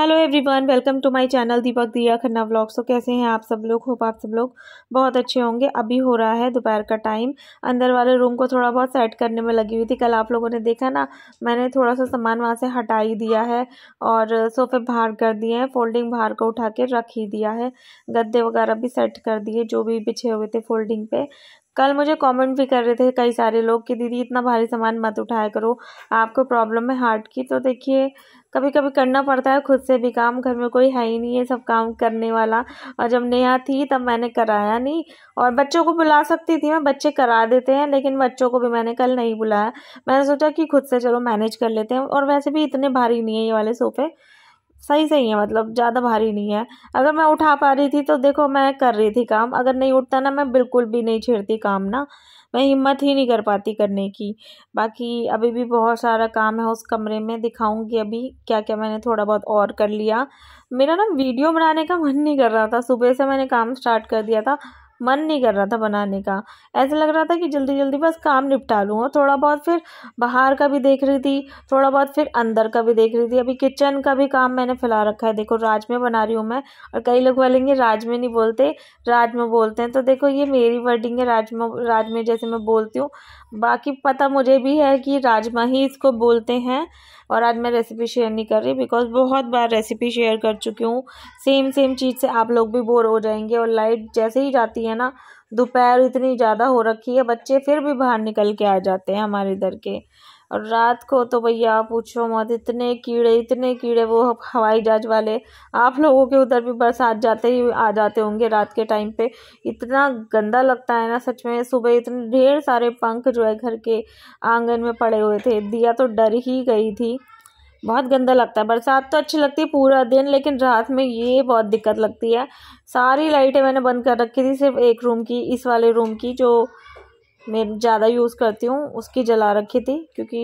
Hello everyone welcome to my channel Deepak Diya Khanna vlogs तो कैसे हैं आप सब लोग होप आप सब लोग बहुत अच्छे होंगे अभी हो रहा है दोपहर का टाइम अंदर वाले रूम को थोड़ा बहुत सेट करने में लगी हुई थी कल आप लोगों ने देखा ना मैंने थोड़ा सा सामान वहाँ से हटा ही दिया है और सोफे बाहर कर दिए हैं फोल्डिंग बाहर को उठा के रख ही दिया है गद्दे वगैरह भी सेट कर दिए जो भी बिछे हुए थे फोल्डिंग पे कल मुझे कमेंट भी कर रहे थे कई सारे लोग कि दीदी इतना भारी सामान मत उठाया करो आपको प्रॉब्लम है हार्ट की तो देखिए कभी कभी करना पड़ता है खुद से भी काम घर में कोई है ही नहीं है सब काम करने वाला और जब नया थी तब मैंने कराया नहीं और बच्चों को बुला सकती थी मैं बच्चे करा देते हैं लेकिन बच्चों को भी मैंने कल नहीं बुलाया मैंने सोचा कि खुद से चलो मैनेज कर लेते हैं और वैसे भी इतने भारी नहीं है ये वाले सोफ़े सही सही है मतलब ज़्यादा भारी नहीं है अगर मैं उठा पा रही थी तो देखो मैं कर रही थी काम अगर नहीं उठता ना मैं बिल्कुल भी नहीं छेड़ती काम ना मैं हिम्मत ही नहीं कर पाती करने की बाकी अभी भी बहुत सारा काम है उस कमरे में दिखाऊंगी अभी क्या क्या मैंने थोड़ा बहुत और कर लिया मेरा ना वीडियो बनाने का मन नहीं कर रहा था सुबह से मैंने काम स्टार्ट कर दिया था मन नहीं कर रहा था बनाने का ऐसा लग रहा था कि जल्दी जल्दी बस काम निपटा लूँ और थोड़ा बहुत फिर बाहर का भी देख रही थी थोड़ा बहुत फिर अंदर का भी देख रही थी अभी किचन का भी काम मैंने फैला रखा है देखो राज में बना रही हूँ मैं और कई लोग बोलेंगे राज में नहीं बोलते राज में बोलते हैं तो देखो ये मेरी वर्डिंग है राज में राज में जैसे मैं बोलती हूँ बाकी पता मुझे भी है कि राजमा ही इसको बोलते हैं और आज मैं रेसिपी शेयर नहीं कर रही बिकॉज बहुत बार रेसिपी शेयर कर चुकी हूँ सेम सेम चीज़ से आप लोग भी बोर हो जाएंगे और लाइट जैसे ही जाती है ना दोपहर इतनी ज़्यादा हो रखी है बच्चे फिर भी बाहर निकल के आ जाते हैं हमारे इधर के और रात को तो भैया पूछो मत इतने कीड़े इतने कीड़े वो हवाई जहाज वाले आप लोगों के उधर भी बरसात जाते ही आ जाते होंगे रात के टाइम पे इतना गंदा लगता है ना सच में सुबह इतने ढेर सारे पंख जो है घर के आंगन में पड़े हुए थे दिया तो डर ही गई थी बहुत गंदा लगता है बरसात तो अच्छी लगती है पूरा दिन लेकिन रात में ये बहुत दिक्कत लगती है सारी लाइटें मैंने बंद कर रखी थी सिर्फ एक रूम की इस वाले रूम की जो मैं ज़्यादा यूज़ करती हूँ उसकी जला रखी थी क्योंकि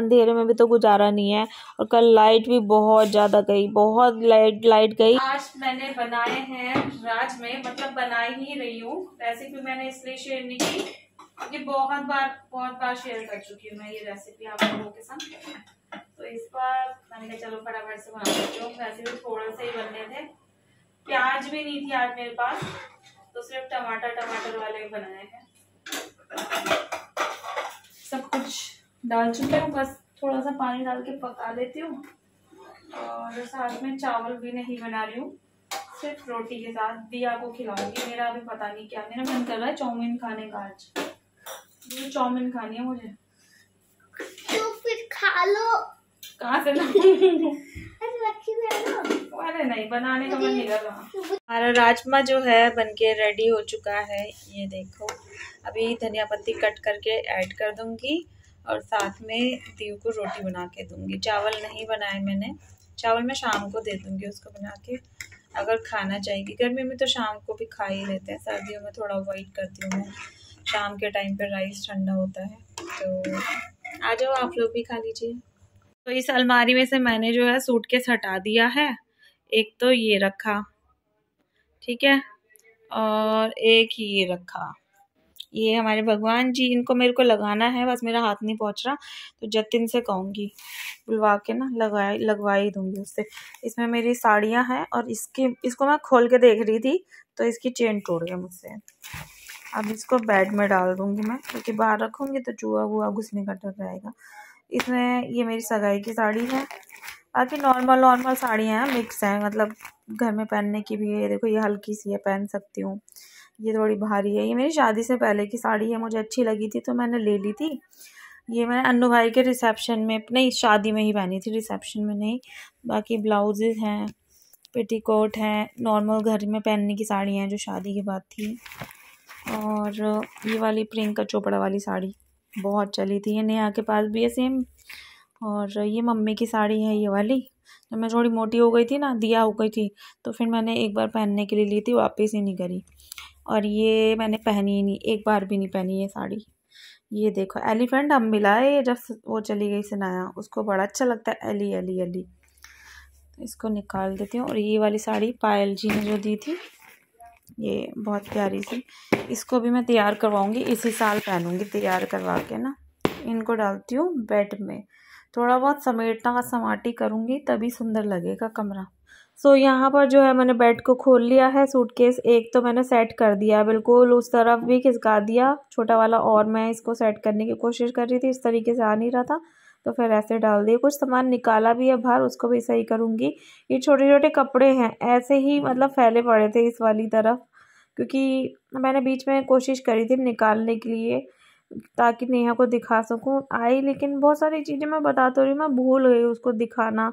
अंधेरे में भी तो गुजारा नहीं है और कल लाइट भी बहुत ज़्यादा गई बहुत लाइट लाइट गई आज मैंने बनाए हैं राज में मतलब बना ही रही हूँ रेसिपी मैंने इसलिए शेयर नहीं की क्योंकि बहुत बार बहुत बार शेयर कर चुकी हूँ मैं ये रेसिपी आप लोगों के साथ तो इस बार मैंने चलो फटाफट से बना सकती हूँ वैसे भी थोड़ा सा ही बनने थे प्याज भी नहीं थी आज मेरे पास तो सिर्फ टमाटर टमाटर वाले बनाए हैं सब कुछ डाल चुके हूँ बस थोड़ा सा पानी डाल के पका लेती हूँ और साथ में चावल भी नहीं बना रही हूँ सिर्फ रोटी के साथ दिया को खिलाऊंगी मेरा अभी पता नहीं क्या मेरा मन कर रहा है चाउमीन खाने का आज मुझे चाउमीन खानी है मुझे तो फिर खा लो कहाँ से लाऊंगी अरे नहीं बनाने का मन नहीं कर रहा हमारा राजमा जो है बनके रेडी हो चुका है ये देखो अभी धनिया पत्ती कट करके ऐड कर दूंगी और साथ में दीव को रोटी बना के दूंगी चावल नहीं बनाए मैंने चावल मैं शाम को दे दूंगी उसको बना के अगर खाना चाहिए गर्मी में तो शाम को भी खा ही लेते हैं सर्दियों में थोड़ा अवॉइड करती हूँ मैं शाम के टाइम पर राइस ठंडा होता है तो आ जाओ आप लोग भी खा लीजिए तो इस अलमारी में से मैंने जो है सूट केस हटा दिया है एक तो ये रखा ठीक है और एक ये रखा ये हमारे भगवान जी इनको मेरे को लगाना है बस मेरा हाथ नहीं पहुंच रहा तो जतिन से कहूँगी बुलवा के ना लगा लगवा ही दूँगी उससे इसमें मेरी साड़ियाँ हैं और इसकी इसको मैं खोल के देख रही थी तो इसकी चेन टूट गई मुझसे अब इसको बेड में डाल दूँगी मैं क्योंकि तो बाहर रखूंगी तो चूहा हुआ घुसने का डर रहेगा इसमें ये मेरी सगाई की साड़ी है बाकी नॉर्मल नॉर्मल साड़ियाँ हैं मिक्स हैं मतलब घर में पहनने की भी है ये देखो ये हल्की सी है पहन सकती हूँ ये थोड़ी भारी है ये मेरी शादी से पहले की साड़ी है मुझे अच्छी लगी थी तो मैंने ले ली थी ये मैंने अनु भाई के रिसेप्शन में नहीं शादी में ही पहनी थी रिसेप्शन में नहीं बाकी ब्लाउजेज हैं पेटी कोट हैं नॉर्मल घर में पहनने की साड़ियाँ हैं जो शादी के बाद थी और ये वाली प्रियंका चोपड़ा वाली साड़ी बहुत चली थी ये नेहा के पास भी है सेम और ये मम्मी की साड़ी है ये वाली जब मैं थोड़ी मोटी हो गई थी ना दिया हो गई थी तो फिर मैंने एक बार पहनने के लिए ली थी वापस ही नहीं करी और ये मैंने पहनी ही नहीं एक बार भी नहीं पहनी ये साड़ी ये देखो एलिफेंट हम मिला है जब वो चली गई सनाया उसको बड़ा अच्छा लगता है एली एली एली इसको निकाल देती हूँ और ये वाली साड़ी पायल जी ने जो दी थी ये बहुत प्यारी सी इसको भी मैं तैयार करवाऊँगी इसी साल पहनूँगी तैयार करवा के ना इनको डालती हूँ बेड में थोड़ा बहुत समेटना का समाटी करूँगी तभी सुंदर लगेगा कमरा सो so, यहाँ पर जो है मैंने बेड को खोल लिया है सूटकेस एक तो मैंने सेट कर दिया बिल्कुल उस तरफ भी खिसका दिया छोटा वाला और मैं इसको सेट करने की कोशिश कर रही थी इस तरीके से आ नहीं रहा था तो फिर ऐसे डाल दिए कुछ सामान निकाला भी है बाहर उसको भी सही करूँगी ये छोटे छोटे कपड़े हैं ऐसे ही मतलब फैले पड़े थे इस वाली तरफ क्योंकि मैंने बीच में कोशिश करी थी निकालने के लिए ताकि नेहा को दिखा सकूँ आई लेकिन बहुत सारी चीज़ें मैं बता तो रही मैं भूल गई उसको दिखाना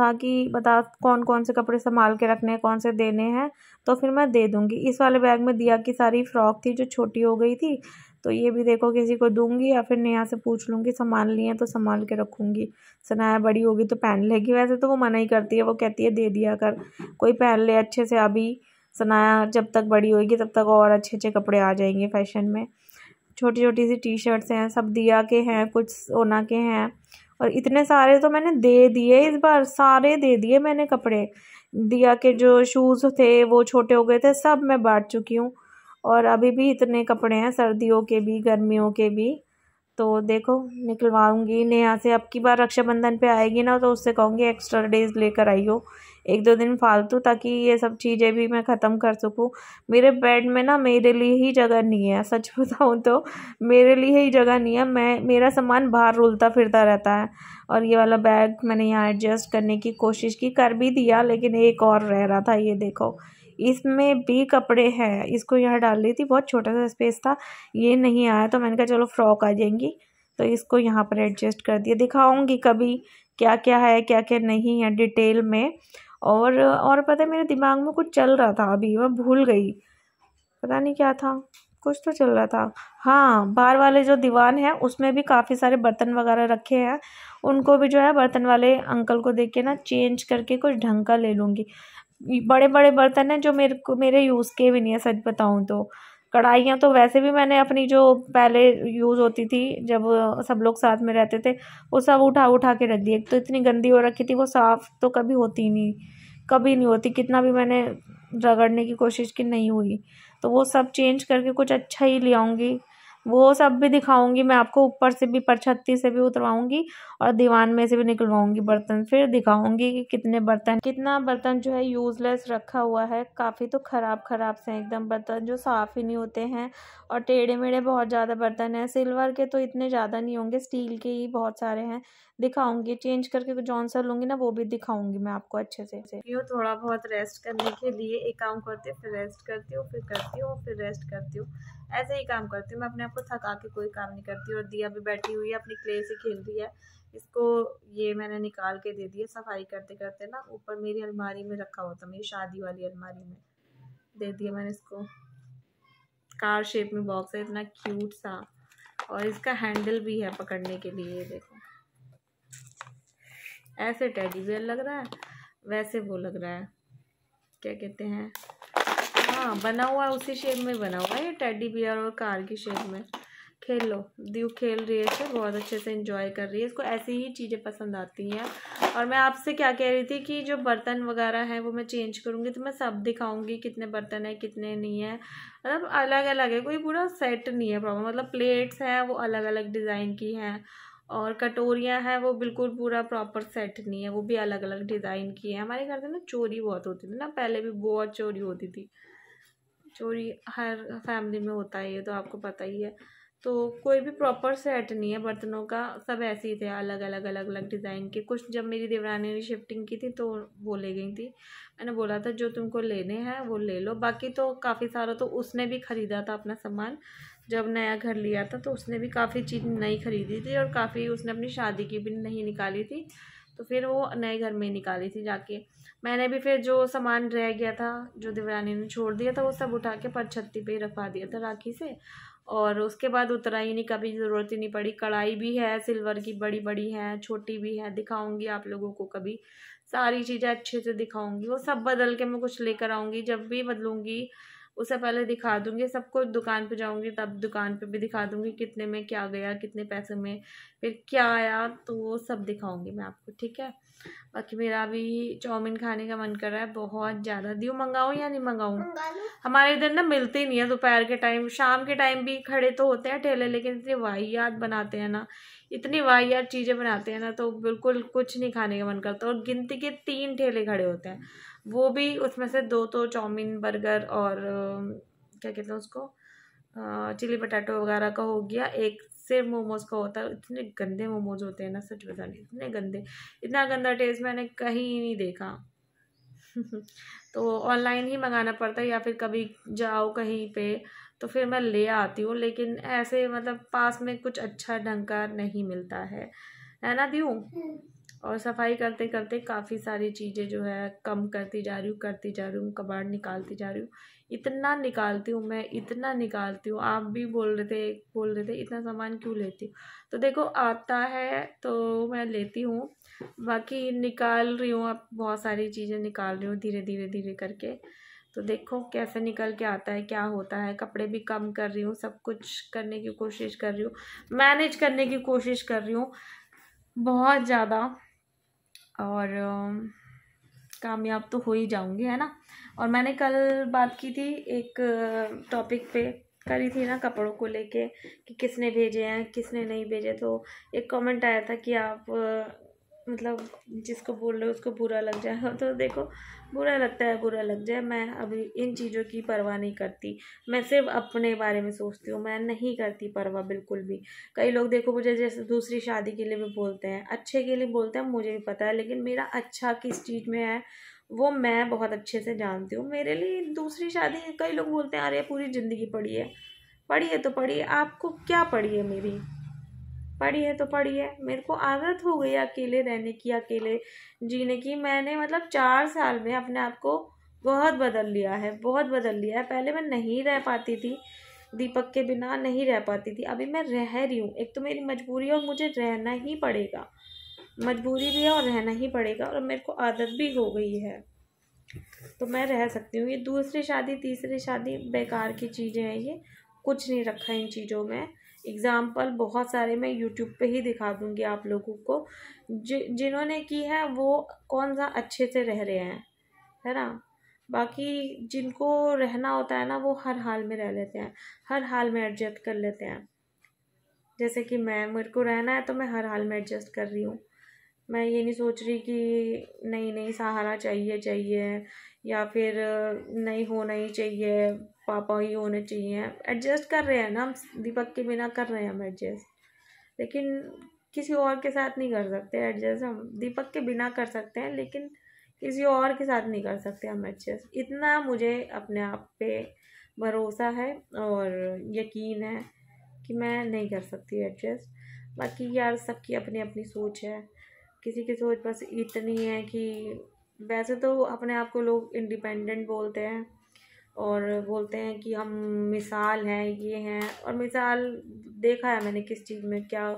था कि बता कौन कौन से कपड़े संभाल के रखने हैं कौन से देने हैं तो फिर मैं दे दूँगी इस वाले बैग में दिया की सारी फ्रॉक थी जो छोटी हो गई थी तो ये भी देखो किसी को दूंगी या फिर नेहा से पूछ लूँगी संभाल लिए तो संभाल के रखूँगी सनाया बड़ी होगी तो पहन लेगी वैसे तो वो मना ही करती है वो कहती है दे दिया कर कोई पहन ले अच्छे से अभी सनाया जब तक बड़ी होगी तब तक और अच्छे अच्छे कपड़े आ जाएंगे फैशन में छोटी छोटी सी टी शर्ट्स हैं सब दिया के हैं कुछ सोना के हैं और इतने सारे तो मैंने दे दिए इस बार सारे दे दिए मैंने कपड़े दिया के जो शूज़ थे वो छोटे हो गए थे सब मैं बांट चुकी हूँ और अभी भी इतने कपड़े हैं सर्दियों के भी गर्मियों के भी तो देखो निकलवाऊंगी नेहा से अब की बार रक्षाबंधन पे आएगी ना तो उससे कहूँगी एक्स्ट्रा डेज लेकर आई हो एक दो दिन फालतू ताकि ये सब चीज़ें भी मैं ख़त्म कर सकूँ मेरे बेड में ना मेरे लिए ही जगह नहीं है सच बताऊँ तो मेरे लिए ही जगह नहीं है मैं मेरा सामान बाहर रुलता फिरता रहता है और ये वाला बैग मैंने यहाँ एडजस्ट करने की कोशिश की कर भी दिया लेकिन एक और रह रहा था ये देखो इसमें भी कपड़े हैं इसको यहाँ डाल रही थी बहुत छोटा सा स्पेस था ये नहीं आया तो मैंने कहा चलो फ्रॉक आ जाएंगी तो इसको यहाँ पर एडजस्ट कर दिया दिखाऊंगी कभी क्या क्या है क्या क्या नहीं है डिटेल में और और पता है मेरे दिमाग में कुछ चल रहा था अभी मैं भूल गई पता नहीं क्या था कुछ तो चल रहा था हाँ बाहर वाले जो दीवान है उसमें भी काफ़ी सारे बर्तन वगैरह रखे हैं उनको भी जो है बर्तन वाले अंकल को देख के ना चेंज करके कुछ ढंग का ले लूँगी बड़े बड़े बर्तन हैं जो मेरे को मेरे यूज़ के भी नहीं है सच बताऊँ तो कढ़ाइयाँ तो वैसे भी मैंने अपनी जो पहले यूज़ होती थी जब सब लोग साथ में रहते थे वो सब उठा उठा के रख दिए तो इतनी गंदी हो रखी थी वो साफ़ तो कभी होती नहीं कभी नहीं होती कितना भी मैंने रगड़ने की कोशिश की नहीं हुई तो वो सब चेंज करके कुछ अच्छा ही ले आऊँगी वो सब भी दिखाऊंगी मैं आपको ऊपर से भी परछत्ती से भी उतरवाऊंगी और दीवान में से भी निकलवाऊंगी बर्तन फिर दिखाऊंगी कि कितने बर्तन कितना बर्तन जो है यूज़लेस रखा हुआ है काफ़ी तो ख़राब ख़राब से एकदम बर्तन जो साफ़ ही नहीं होते हैं और टेढ़े मेढ़े बहुत ज़्यादा बर्तन हैं सिल्वर के तो इतने ज़्यादा नहीं होंगे स्टील के ही बहुत सारे हैं दिखाऊंगी चेंज करके जौन सा लूंगी ना वो भी दिखाऊंगी मैं आपको अच्छे से थोड़ा बहुत रेस्ट करने के लिए एक काम करती हूँ फिर रेस्ट करती हूँ फिर करती हूँ फिर रेस्ट करती हूँ ऐसे ही काम करती हूँ मैं अपने आप को थका के कोई काम नहीं करती और दिया भी बैठी हुई है अपनी क्ले से खेल रही है इसको ये मैंने निकाल के दे दिया सफाई करते करते ना ऊपर मेरी अलमारी में रखा होता मेरी शादी वाली अलमारी में दे दिया मैंने इसको कार शेप में बॉक्स है इतना क्यूट सा और इसका हैंडल भी है पकड़ने के लिए देखो ऐसे टैडी बेयर लग रहा है वैसे वो लग रहा है क्या कहते हैं हाँ बना हुआ है उसी शेप में बना हुआ है ये टैडी बियर और कार की शेप में खेल लो दीव खेल रही है इसे बहुत अच्छे से इंजॉय कर रही है इसको ऐसी ही चीज़ें पसंद आती हैं और मैं आपसे क्या कह रही थी कि जो बर्तन वगैरह हैं वो मैं चेंज करूँगी तो मैं सब दिखाऊँगी कितने बर्तन हैं कितने नहीं हैं मतलब अलग अलग है कोई पूरा सेट नहीं है प्रॉब्लम मतलब प्लेट्स हैं वो अलग अलग डिज़ाइन की हैं और कटोरियाँ हैं वो बिल्कुल पूरा प्रॉपर सेट नहीं है वो भी अलग अलग डिज़ाइन की है हमारे घर में ना चोरी बहुत होती थी ना पहले भी बहुत चोरी होती थी चोरी हर फैमिली में होता है ये तो आपको पता ही है तो कोई भी प्रॉपर सेट नहीं है बर्तनों का सब ऐसे ही थे अलग अलग अलग अलग डिज़ाइन के कुछ जब मेरी देवरानी ने शिफ्टिंग की थी तो वो ले गई थी मैंने बोला था जो तुमको लेने हैं वो ले लो बाकी तो काफ़ी सारा तो उसने भी ख़रीदा था अपना सामान जब नया घर लिया था तो उसने भी काफ़ी चीज़ नई खरीदी थी और काफ़ी उसने अपनी शादी की भी नहीं निकाली थी तो फिर वो नए घर में निकाली थी जाके मैंने भी फिर जो सामान रह गया था जो देवरानी ने छोड़ दिया था वो सब उठा के पर पर पे रखवा दिया था राखी से और उसके बाद उतरा ही नहीं कभी ज़रूरत ही नहीं पड़ी कढ़ाई भी है सिल्वर की बड़ी बड़ी है छोटी भी है दिखाऊंगी आप लोगों को कभी सारी चीज़ें अच्छे से दिखाऊंगी वो सब बदल के मैं कुछ लेकर आऊँगी जब भी बदलूँगी उसे पहले दिखा दूँगी सबको दुकान पे जाऊँगी तब दुकान पे भी दिखा दूँगी कितने में क्या गया कितने पैसे में फिर क्या आया तो वो सब दिखाऊँगी मैं आपको ठीक है बाकी मेरा अभी चाउमीन खाने का मन कर रहा है बहुत ज़्यादा दियो मंगाऊँ या नहीं मंगाऊँ हमारे इधर ना मिलते ही नहीं है दोपहर के टाइम शाम के टाइम भी खड़े तो होते हैं ठेले लेकिन इतनी वाहियात बनाते हैं ना इतनी वाहियात चीज़ें बनाते हैं ना तो बिल्कुल कुछ नहीं खाने का मन करता और गिनती के तीन ठेले खड़े होते हैं वो भी उसमें से दो तो चाउमीन बर्गर और क्या कहते हैं उसको चिली पटाटो वगैरह का हो गया एक सिर्फ मोमोज़ का होता है इतने गंदे मोमोज होते हैं ना सच बताने इतने गंदे इतना गंदा टेस्ट मैंने कहीं नहीं देखा तो ऑनलाइन ही मंगाना पड़ता है या फिर कभी जाओ कहीं पे तो फिर मैं ले आती हूँ लेकिन ऐसे मतलब पास में कुछ अच्छा ढंग का नहीं मिलता है है ना दी हम्म। और सफाई करते करते काफ़ी सारी चीज़ें जो है कम करती जा रही हूँ करती जा रही हूँ कबाड़ निकालती जा रही हूँ इतना निकालती हूँ मैं इतना निकालती हूँ आप भी बोल रहे थे बोल रहे थे इतना सामान क्यों लेती हूँ तो देखो आता है तो मैं लेती हूँ बाकी निकाल रही हूँ अब बहुत सारी चीज़ें निकाल रही हूँ धीरे धीरे धीरे करके तो देखो कैसे निकल के आता है क्या होता है कपड़े भी कम कर रही हूँ सब कुछ करने की कोशिश कर रही हूँ मैनेज करने की कोशिश कर रही हूँ बहुत ज़्यादा और कामयाब तो हो ही जाऊंगी है ना और मैंने कल बात की थी एक टॉपिक पे करी थी ना कपड़ों को लेके कि किसने भेजे हैं किसने नहीं भेजे तो एक कमेंट आया था कि आप मतलब जिसको बोल रहे हो उसको बुरा लग जाए तो देखो बुरा लगता है बुरा लग जाए मैं अभी इन चीज़ों की परवाह नहीं करती मैं सिर्फ अपने बारे में सोचती हूँ मैं नहीं करती परवाह बिल्कुल भी कई लोग देखो मुझे जैसे दूसरी शादी के लिए भी बोलते हैं अच्छे के लिए बोलते हैं मुझे भी पता है लेकिन मेरा अच्छा किस चीज़ में है वो मैं बहुत अच्छे से जानती हूँ मेरे लिए दूसरी शादी कई लोग बोलते हैं अरे पूरी ज़िंदगी पड़ी है पढ़ी है तो पढ़ी आपको क्या पढ़ी है मेरी पढ़ी है तो पढ़ी है मेरे को आदत हो गई अकेले रहने की अकेले जीने की मैंने मतलब चार साल में अपने आप को बहुत बदल लिया है बहुत बदल लिया है पहले मैं नहीं रह पाती थी दीपक के बिना नहीं रह पाती थी अभी मैं रह रही हूँ एक तो मेरी मजबूरी है और मुझे रहना ही पड़ेगा मजबूरी भी है और रहना ही पड़ेगा और मेरे को आदत भी हो गई है तो मैं रह सकती हूँ ये दूसरी शादी तीसरी शादी बेकार की चीज़ें हैं ये कुछ नहीं रखा इन चीज़ों में एग्ज़ाम्पल बहुत सारे मैं यूट्यूब पे ही दिखा दूँगी आप लोगों को जि जिन्होंने की है वो कौन सा अच्छे से रह रहे हैं है ना बाकी जिनको रहना होता है ना वो हर हाल में रह लेते हैं हर हाल में एडजस्ट कर लेते हैं जैसे कि मैं मेरे को रहना है तो मैं हर हाल में एडजस्ट कर रही हूँ मैं ये नहीं सोच रही कि नहीं नहीं सहारा चाहिए चाहिए या फिर नहीं होना ही चाहिए पापा ही होने चाहिए एडजस्ट कर रहे हैं ना हम दीपक के बिना कर रहे हैं हम एडजस्ट लेकिन किसी और के साथ नहीं कर सकते एडजस्ट हम दीपक के बिना कर सकते हैं लेकिन किसी और के साथ नहीं कर सकते हम एडजस्ट इतना मुझे अपने आप पे भरोसा है और यकीन है कि मैं नहीं कर सकती एडजस्ट बाकी यार सबकी अपनी अपनी सोच है किसी की सोच बस इतनी है कि वैसे तो अपने आप को लोग इंडिपेंडेंट बोलते हैं और बोलते हैं कि हम मिसाल हैं ये हैं और मिसाल देखा है मैंने किस चीज़ में क्या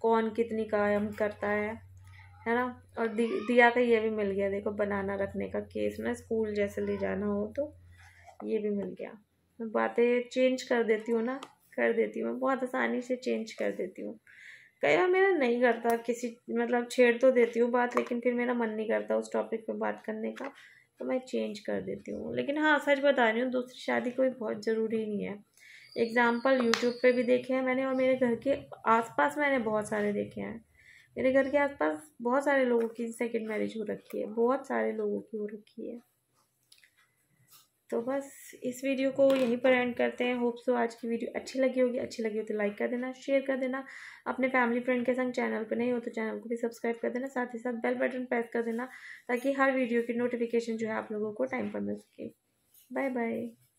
कौन कितनी कायम करता है है ना और दि, दिया का ये भी मिल गया देखो बनाना रखने का केस में स्कूल जैसे ले जाना हो तो ये भी मिल गया मैं बातें चेंज कर देती हूँ ना कर देती हूँ मैं बहुत आसानी से चेंज कर देती हूँ कई बार मेरा नहीं करता किसी मतलब छेड़ तो देती हूँ बात लेकिन फिर मेरा मन नहीं करता उस टॉपिक पे बात करने का तो मैं चेंज कर देती हूँ लेकिन हाँ सच बता रही हूँ दूसरी शादी कोई बहुत ज़रूरी नहीं है एग्ज़ाम्पल यूट्यूब पे भी देखे हैं मैंने और मेरे घर के आसपास मैंने बहुत सारे देखे हैं मेरे घर के आसपास बहुत सारे लोगों की सेकंड मैरिज हो रखी है बहुत सारे लोगों की हो रखी है तो बस इस वीडियो को यहीं पर एंड करते हैं होप सो आज की वीडियो अच्छी लगी होगी अच्छी लगी हो तो लाइक कर देना शेयर कर देना अपने फैमिली फ्रेंड के संग चैनल पर नहीं हो तो चैनल को भी सब्सक्राइब कर देना साथ ही साथ बेल बटन प्रेस कर देना ताकि हर वीडियो की नोटिफिकेशन जो है आप लोगों को टाइम पर मिल सके बाय बाय